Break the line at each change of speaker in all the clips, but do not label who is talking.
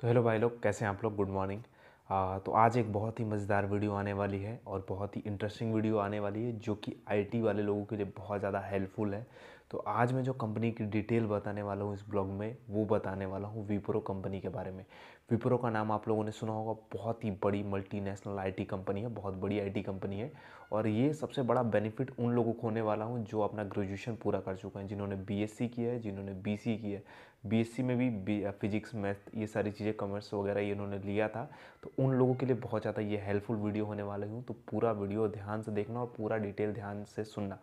तो हेलो भाई लोग कैसे हैं आप लोग गुड मॉर्निंग तो आज एक बहुत ही मज़ेदार वीडियो आने वाली है और बहुत ही इंटरेस्टिंग वीडियो आने वाली है जो कि आईटी वाले लोगों के लिए बहुत ज़्यादा हेल्पफुल है तो आज मैं जो कंपनी की डिटेल बताने वाला हूँ इस ब्लॉग में वो बताने वाला हूँ विप्रो कंपनी के बारे में विप्रो का नाम आप लोगों ने सुना होगा बहुत ही बड़ी मल्टीनेशनल आईटी कंपनी है बहुत बड़ी आईटी कंपनी है और ये सबसे बड़ा बेनिफिट उन लोगों को होने वाला हूँ जो अपना ग्रेजुएशन पूरा कर चुके हैं जिन्होंने सी किया है जिन्होंने सी किया है सी में भी फिजिक्स मैथ ये सारी चीज़ें कॉमर्स वगैरह ये इन्होंने लिया था तो उन लोगों के लिए बहुत ज़्यादा ये हेल्पफुल वीडियो होने वाले हूँ तो पूरा वीडियो ध्यान से देखना और पूरा डिटेल ध्यान से सुनना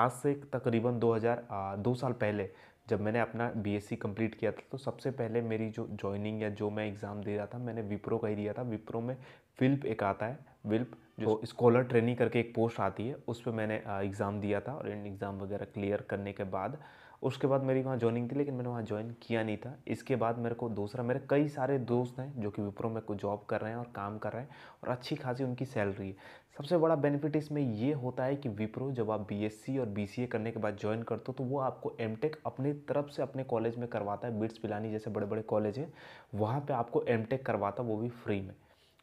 आज से तकरीबन 2000 दो साल पहले जब मैंने अपना बीएससी कंप्लीट किया था तो सबसे पहले मेरी जो जॉइनिंग या जो मैं एग्ज़ाम दे रहा था मैंने विप्रो का ही दिया था विप्रो में विल्प एक आता है विल्प जो स्कॉलर तो ट्रेनिंग करके एक पोस्ट आती है उस पर मैंने एग्ज़ाम दिया था और इन एग्ज़ाम वगैरह क्लियर करने के बाद उसके बाद मेरी वहाँ ज्वाइनिंग थी लेकिन मैंने वहाँ ज्वाइन किया नहीं था इसके बाद मेरे को दूसरा मेरे कई सारे दोस्त हैं जो कि विप्रो में कुछ जॉब कर रहे हैं और काम कर रहे हैं और अच्छी खासी उनकी सैलरी है सबसे बड़ा बेनिफिट इसमें ये होता है कि विप्रो जब आप बी और बी करने के बाद ज्वाइन करते हो तो वो आपको एम अपनी तरफ से अपने कॉलेज में करवाता है बिट्स पिलानी जैसे बड़े बड़े कॉलेज हैं वहाँ पर आपको एम करवाता वो भी फ्री में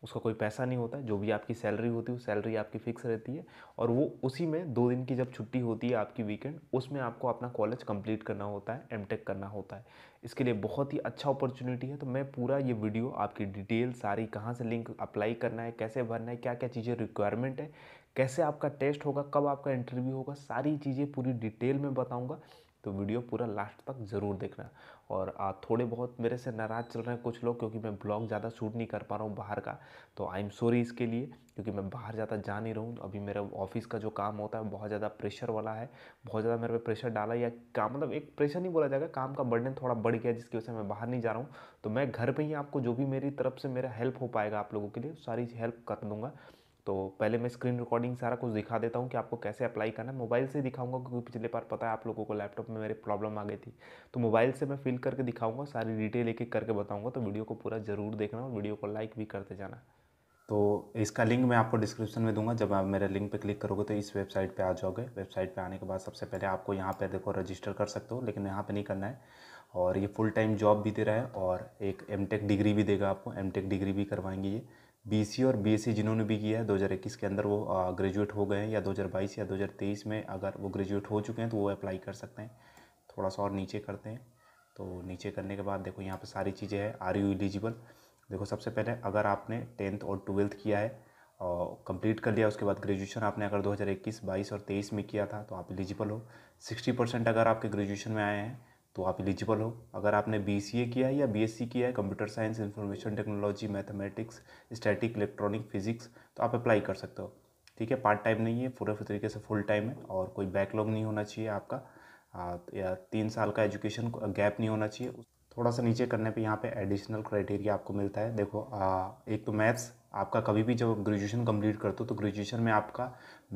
उसका कोई पैसा नहीं होता जो भी आपकी सैलरी होती है वो सैलरी आपकी फ़िक्स रहती है और वो उसी में दो दिन की जब छुट्टी होती है आपकी वीकेंड उसमें आपको अपना कॉलेज कंप्लीट करना होता है एम करना होता है इसके लिए बहुत ही अच्छा अपॉर्चुनिटी है तो मैं पूरा ये वीडियो आपकी डिटेल सारी कहाँ से लिंक अप्लाई करना है कैसे भरना है क्या क्या चीज़ें रिक्वायरमेंट है कैसे आपका टेस्ट होगा कब आपका इंटरव्यू होगा सारी चीज़ें पूरी डिटेल में बताऊँगा तो वीडियो पूरा लास्ट तक ज़रूर देखना और आ, थोड़े बहुत मेरे से नाराज़ चल रहे हैं कुछ लोग क्योंकि मैं ब्लॉग ज़्यादा शूट नहीं कर पा रहा हूँ बाहर का तो आई एम सॉरी इसके लिए क्योंकि मैं बाहर ज़्यादा जा नहीं रहा हूँ तो अभी मेरा ऑफिस का जो काम होता है बहुत ज़्यादा प्रेशर वाला है बहुत ज़्यादा मेरे पे प्रेशर डाला या काम मतलब एक प्रेशर नहीं बोला जाएगा काम का बर्डन थोड़ा बढ़ गया जिसकी वजह से मैं बाहर नहीं जा रहा हूँ तो मैं घर पर ही आपको जो भी मेरी तरफ से मेरा हेल्प हो पाएगा आप लोगों के लिए सारी हेल्प कर दूँगा तो पहले मैं स्क्रीन रिकॉर्डिंग सारा कुछ दिखा देता हूँ कि आपको कैसे अप्लाई करना है मोबाइल से दिखाऊंगा क्योंकि पिछले बार पता है आप लोगों को लैपटॉप में मेरे प्रॉब्लम आ गई थी तो मोबाइल से मैं फिल करके दिखाऊंगा सारी डिटेल एक एक करके बताऊँगा तो वीडियो को पूरा ज़रूर देखना और वीडियो को लाइक भी करते जाना तो इसका लिंक मैं आपको डिस्क्रिप्शन में दूंगा जब आप मेरे लिंक पर क्लिक करोगे तो इस वेबसाइट पर आ जाओगे वेबसाइट पर आने के बाद सबसे पहले आपको यहाँ पर देखो रजिस्टर कर सकते हो लेकिन यहाँ पर नहीं करना है और ये फुल टाइम जॉब भी दे रहा है और एक एम डिग्री भी देगा आपको एम डिग्री भी करवाएंगे ये बीसी और बीएससी जिन्होंने भी किया है 2021 के अंदर वो ग्रेजुएट हो गए हैं या 2022 या 2023 में अगर वो ग्रेजुएट हो चुके हैं तो वो अप्लाई कर सकते हैं थोड़ा सा और नीचे करते हैं तो नीचे करने के बाद देखो यहाँ पर सारी चीज़ें हैं आर यू एलिजिबल देखो सबसे पहले अगर आपने टेंथ और ट्वेल्थ किया है और कंप्लीट कर लिया उसके बाद ग्रेजुएशन आपने अगर इक्कीस बाईस और तेईस में किया था तो आप एलिजिबल हो सिक्सटी परसेंट अगर आपके ग्रेजुएशन में आए हैं तो आप एलिजिबल हो अगर आपने बी किया है या बी किया है computer science information technology mathematics static electronic physics तो आप अप्लाई कर सकते हो ठीक है पार्ट टाइम नहीं है पूरे तरीके से फुल टाइम है और कोई बैकलॉग नहीं होना चाहिए आपका या तीन साल का एजुकेशन गैप नहीं होना चाहिए थोड़ा सा नीचे करने पे यहाँ पे एडिशनल क्राइटेरिया आपको मिलता है देखो आ, एक तो मैथ्स आपका कभी भी जब ग्रेजुएशन कंप्लीट करते हो तो ग्रेजुएशन में आपका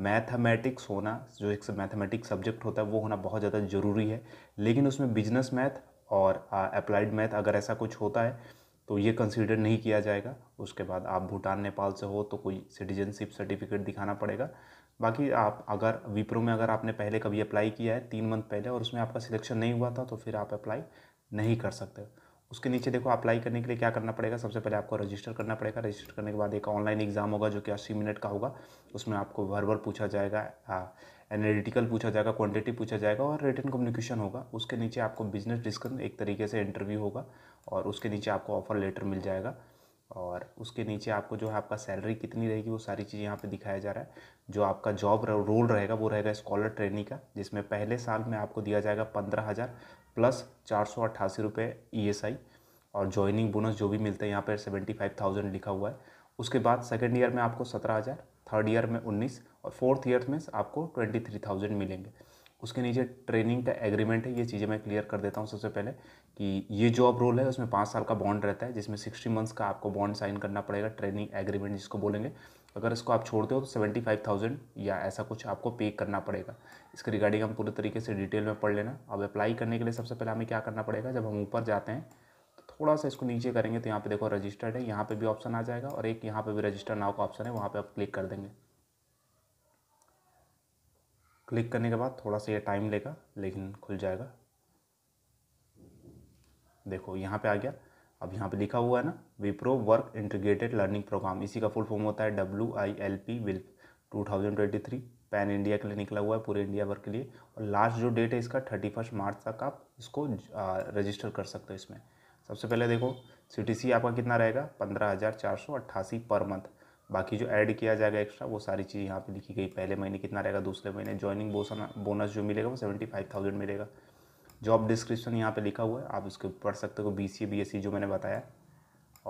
मैथमेटिक्स होना जो एक मैथमेटिक्स सब्जेक्ट होता है वो होना बहुत ज़्यादा ज़रूरी है लेकिन उसमें बिजनेस मैथ और अप्लाइड मैथ अगर ऐसा कुछ होता है तो ये कंसीडर नहीं किया जाएगा उसके बाद आप भूटान नेपाल से हो तो कोई सिटीजनशिप सर्टिफिकेट दिखाना पड़ेगा बाकी आप अगर विप्रो में अगर आपने पहले कभी अप्लाई किया है तीन मंथ पहले और उसमें आपका सिलेक्शन नहीं हुआ था तो फिर आप अप्लाई नहीं कर सकते उसके नीचे देखो अप्लाई करने के लिए क्या करना पड़ेगा सबसे पहले आपको रजिस्टर करना पड़ेगा रजिस्टर करने के बाद एक ऑनलाइन एग्ज़ाम होगा जो कि अस्सी मिनट का होगा उसमें आपको वर्बर पूछा जाएगा एनालिटिकल पूछा जाएगा क्वांटिटी पूछा जाएगा और रिटर्न कम्युनिकेशन होगा उसके नीचे आपको बिजनेस डिस्कन एक तरीके से इंटरव्यू होगा और उसके नीचे आपको ऑफ़र लेटर मिल जाएगा और उसके नीचे आपको जो है आपका सैलरी कितनी रहेगी वो सारी चीज़ें यहाँ पे दिखाया जा रहा है जो आपका जॉब रोल रहेगा वो रहेगा स्कॉलर ट्रेनिंग का जिसमें पहले साल में आपको दिया जाएगा पंद्रह हज़ार प्लस चार सौ अट्ठासी रुपये ई e एस आई और ज्वाइनिंग बोनस जो भी मिलते हैं यहाँ पर सेवेंटी फाइव थाउजेंड लिखा हुआ है उसके बाद सेकेंड ईयर में आपको सत्रह हज़ार थर्ड ईयर में उन्नीस और फोर्थ ईयर में आपको ट्वेंटी थ्री थाउजेंड मिलेंगे उसके नीचे ट्रेनिंग का एग्रीमेंट है ये चीज़ें मैं क्लियर कर देता हूँ सबसे पहले कि ये जॉब रोल है उसमें पाँच साल का बॉन्ड रहता है जिसमें सिक्सटी मंथ्स का आपको बॉन्ड साइन करना पड़ेगा ट्रेनिंग एग्रीमेंट जिसको बोलेंगे अगर इसको आप छोड़ते हो तो सेवेंटी फाइव थाउजेंड या ऐसा कुछ आपको पे करना पड़ेगा इसके रिगार्डिंग हम पूरे तरीके से डिटेल में पढ़ लेना अब अप्लाई करने के लिए सबसे पहले हमें क्या करना पड़ेगा जब हम ऊपर जाते हैं तो थोड़ा सा इसको नीचे करेंगे तो यहाँ पे देखो रजिस्टर्ड है यहाँ पे भी ऑप्शन आ जाएगा और एक यहाँ पे भी रजिस्टर नाव का ऑप्शन है वहाँ पर आप क्लिक कर देंगे क्लिक करने के बाद थोड़ा सा ये टाइम लेगा लेकिन खुल जाएगा देखो यहाँ पे आ गया अब यहाँ पे लिखा हुआ है ना Wipro work integrated learning program इसी का फुल फॉर्म होता है W I L P WILP two thousand twenty three pan India के लिए निकला हुआ है पूरे इंडिया वर्क के लिए और लास्ट जो डेट है इसका थर्टी फर्स्ट मार्च तक आप इसको रजिस्टर कर सकते हो इसमें सबसे पहले देखो सी आपका कितना रहेगा पंद्रह हज़ार चार सौ अट्ठासी पर मंथ बाकी जो ऐड किया जाएगा एक्स्ट्रा वो सारी चीज़ यहाँ पे लिखी गई पहले महीने कितना रहेगा दूसरे महीने ज्वाइनिंग बोनस जो मिलेगा वो सेवेंटी फाइव थाउजेंड मिलेगा जॉब डिस्क्रिप्शन यहाँ पे लिखा हुआ है आप इसको पढ़ सकते हो B C B S C जो मैंने बताया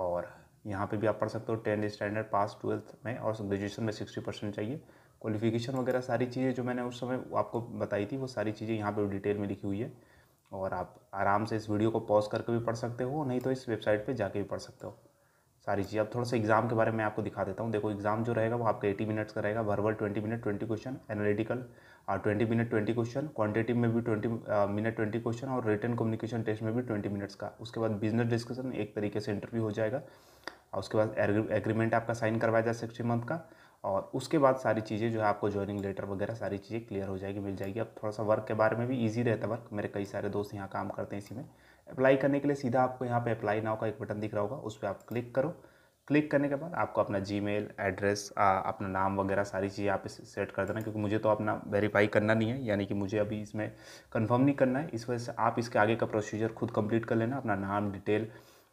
और यहाँ पे भी आप पढ़ सकते हो टेंथ स्टैंडर्ड पास ट्वेल्थ में और ग्रेजुएशन में सिक्सटी परसेंट चाहिए क्वालिफिकेशन वगैरह सारी चीज़ें जो मैंने उस समय आपको बताई थी वो सारी चीज़ें यहाँ पर डिटेल में लिखी हुई है और आप आराम से इस वीडियो को पॉज करके भी पढ़ सकते हो नहीं तो इस वेबसाइट पर जाके भी पढ़ सकते हो सारी चीज़ अब थोड़ा सा एग्ज़ाम के बारे में आपको दिखा देता हूँ देखो एग्ज़ाम जो रहेगा वो आपका एटी मिनट्स का रहेगा verbal twenty minute twenty question analytical और twenty minute twenty question quantity में भी ट्वेंटी मिनट ट्वेंटी क्वेश्चन और रिटर्न कम्युनिकेशन टेस्ट में भी ट्वेंटी मिनट्स का उसके बाद बिजनेस डिस्कशन एक तरीके से इंटरव्यू हो जाएगा और उसके बाद एग्रीमेंट आपका साइन करवाया जाए सिक्सटी मंथ का और उसके बाद सारी चीज़ें जो है आपको ज्वाइनिंग लेटर वगैरह सारी चीज़ें क्लियर हो जाएगी मिल जाएगी अब थोड़ा सा वर्क के बारे में भी ईजी रहता है वर्क मेरे कई सारे दोस्त यहाँ काम करते हैं इसी में अप्लाई करने के लिए सीधा आपको यहाँ पे अप्लाई नाव का एक बटन दिख रहा होगा उस पर आप क्लिक करो क्लिक करने के बाद आपको अपना जी एड्रेस अपना नाम वगैरह सारी चीज़ें यहाँ पे सेट कर देना क्योंकि मुझे तो अपना वेरीफाई करना नहीं है यानी कि मुझे अभी इसमें कन्फर्म नहीं करना है इस वजह से आप इसके आगे का प्रोसीजर खुद कम्प्लीट कर लेना अपना नाम डिटेल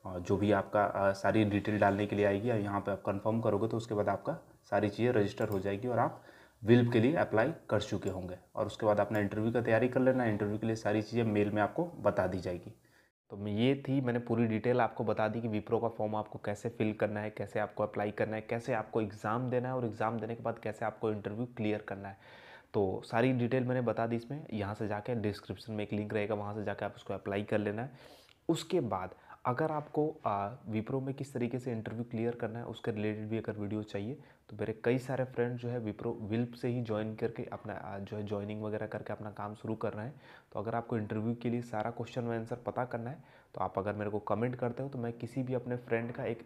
और जो भी आपका सारी डिटेल डालने के लिए आएगी और यहाँ पर आप कन्फर्म करोगे तो उसके बाद आपका सारी चीज़ें रजिस्टर हो जाएगी और आप विल्प के लिए अप्लाई कर चुके होंगे और उसके बाद अपना इंटरव्यू का तैयारी कर लेना इंटरव्यू के लिए सारी चीज़ें मेल में आपको बता दी जाएगी तो ये थी मैंने पूरी डिटेल आपको बता दी कि विप्रो का फॉर्म आपको कैसे फिल करना है कैसे आपको अप्लाई करना है कैसे आपको एग्ज़ाम देना है और एग्ज़ाम देने के बाद कैसे आपको इंटरव्यू क्लियर करना है तो सारी डिटेल मैंने बता दी इसमें यहाँ से जाके डिस्क्रिप्शन में एक लिंक रहेगा वहाँ से जाके आप उसको अप्लाई कर लेना है उसके बाद अगर आपको विप्रो में किस तरीके से इंटरव्यू क्लियर करना है उसके रिलेटेड भी अगर वीडियो चाहिए तो मेरे कई सारे फ्रेंड जो है विप्रो विल्प से ही ज्वाइन करके अपना जो है ज्वाइनिंग वगैरह करके अपना काम शुरू कर रहे हैं तो अगर आपको इंटरव्यू के लिए सारा क्वेश्चन व आंसर पता करना है तो आप अगर मेरे को कमेंट करते हो तो मैं किसी भी अपने फ्रेंड का एक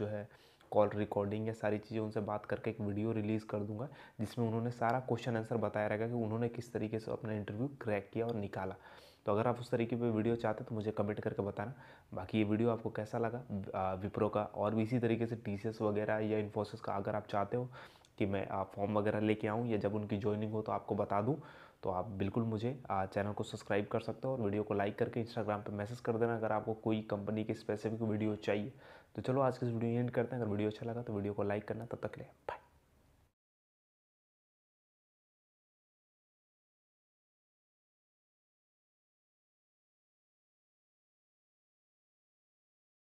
जो है कॉल रिकॉर्डिंग या सारी चीज़ें उनसे बात करके एक वीडियो रिलीज़ कर दूंगा जिसमें उन्होंने सारा क्वेश्चन आंसर बताया रहेगा कि उन्होंने किस तरीके से अपना इंटरव्यू क्रैक किया और निकाला तो अगर आप उस तरीके पे वीडियो चाहते तो मुझे कमेंट करके बताना बाकी ये वीडियो आपको कैसा लगा विप्रो का और भी इसी तरीके से टी वगैरह या इन्फोसिस का अगर आप चाहते हो कि मैं फॉर्म वगैरह लेके आऊँ या जब उनकी ज्वाइनिंग हो तो आपको बता दूँ तो आप बिल्कुल मुझे चैनल को सब्सक्राइब कर सकते हो और वीडियो को लाइक करके इंस्टाग्राम पे मैसेज कर देना अगर आपको कोई कंपनी की स्पेसिफिक वीडियो चाहिए तो चलो आज के इस वीडियो एंड करते हैं अगर वीडियो अच्छा लगा तो वीडियो को लाइक करना तब तक ले बाय